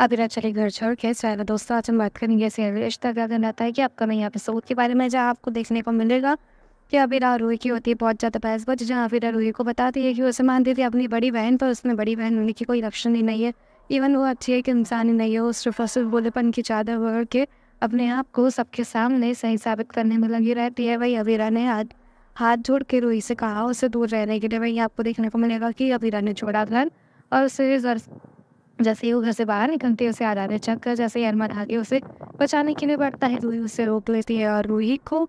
अभी चले घर छोड़ के स्वागत दोस्तों आज हम बात करेंगे ऐसे रिश्ता क्या कहलाता है कि आपका पे एपिसोड के बारे में जहाँ आपको देखने को मिलेगा कि अबीरा रूही की होती है बहुत ज़्यादा बहस बच जहाँ अबीरा रूही को बताती है कि उसे मानती थी अपनी बड़ी बहन पर उसमें बड़ी बहन होने की कोई लक्षण ही नहीं है इवन वो अच्छी एक इंसान ही नहीं है उस फसल बोलेपन की चादर वगैरह के अपने आप को सबके सामने सही साबित करने में लगी रहती है वही अबीरा ने आज हाथ जोड़ के रूही से कहा उसे दूर रहने के लिए वही आपको देखने को मिलेगा कि अबीरा ने छोड़ा घर और उसे जैसे ही वो घर से बाहर निकलती है उसे आ चक्कर जैसे ही अरमन आगे उसे बचाने के लिए बढ़ता है रूही तो उसे रोक लेती है और रूही को